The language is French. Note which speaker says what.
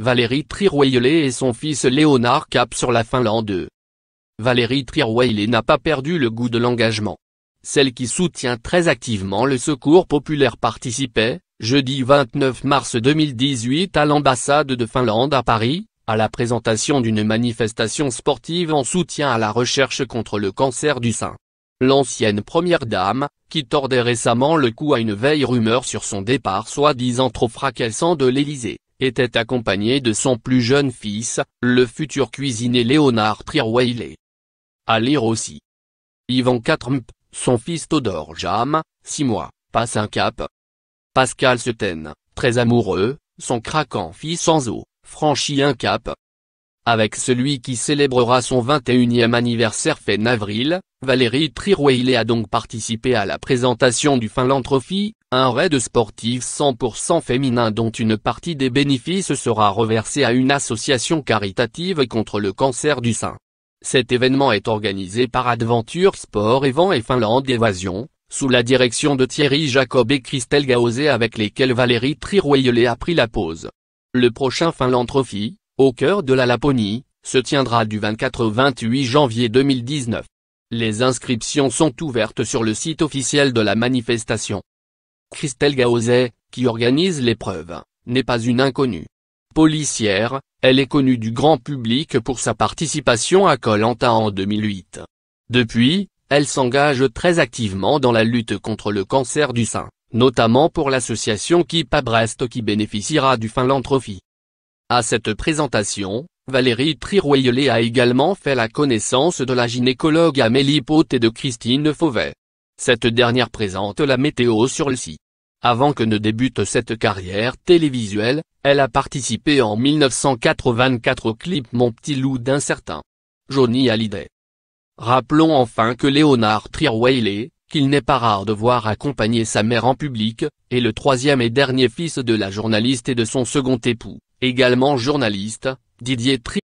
Speaker 1: Valérie Trierweiler et son fils Léonard cap sur la Finlande. Valérie Trierweiler n'a pas perdu le goût de l'engagement. Celle qui soutient très activement le Secours populaire participait, jeudi 29 mars 2018 à l'ambassade de Finlande à Paris, à la présentation d'une manifestation sportive en soutien à la recherche contre le cancer du sein. L'ancienne première dame, qui tordait récemment le cou à une veille rumeur sur son départ soi-disant trop fracassant de l'Élysée, était accompagné de son plus jeune fils, le futur cuisinier Léonard Trierweiler. À lire aussi. Yvan Quatremp, son fils Todor Jam, 6 mois, passe un cap. Pascal Seten, très amoureux, son craquant fils zoo, franchit un cap. Avec celui qui célébrera son 21e anniversaire fin avril, Valérie Trierweiler a donc participé à la présentation du Finland Trophy, un raid sportif 100% féminin dont une partie des bénéfices sera reversée à une association caritative contre le cancer du sein. Cet événement est organisé par Adventure Sport Event et Finlande Évasion, sous la direction de Thierry Jacob et Christelle Gaozé avec lesquels Valérie Triroyelé a pris la pause. Le prochain Finland Trophy, au cœur de la Laponie, se tiendra du 24 au 28 janvier 2019. Les inscriptions sont ouvertes sur le site officiel de la manifestation. Christelle Gaozet, qui organise l'épreuve, n'est pas une inconnue. Policière, elle est connue du grand public pour sa participation à Colanta en 2008. Depuis, elle s'engage très activement dans la lutte contre le cancer du sein, notamment pour l'association Kipa Brest qui bénéficiera du philanthropie. À cette présentation, Valérie Triroyolet a également fait la connaissance de la gynécologue Amélie Pote et de Christine Fauvet. Cette dernière présente la météo sur le site. Avant que ne débute cette carrière télévisuelle, elle a participé en 1984 au clip Mon petit loup d'un certain Johnny Hallyday. Rappelons enfin que Léonard Trierweiler, qu'il n'est pas rare de voir accompagner sa mère en public, est le troisième et dernier fils de la journaliste et de son second époux, également journaliste, Didier Tri.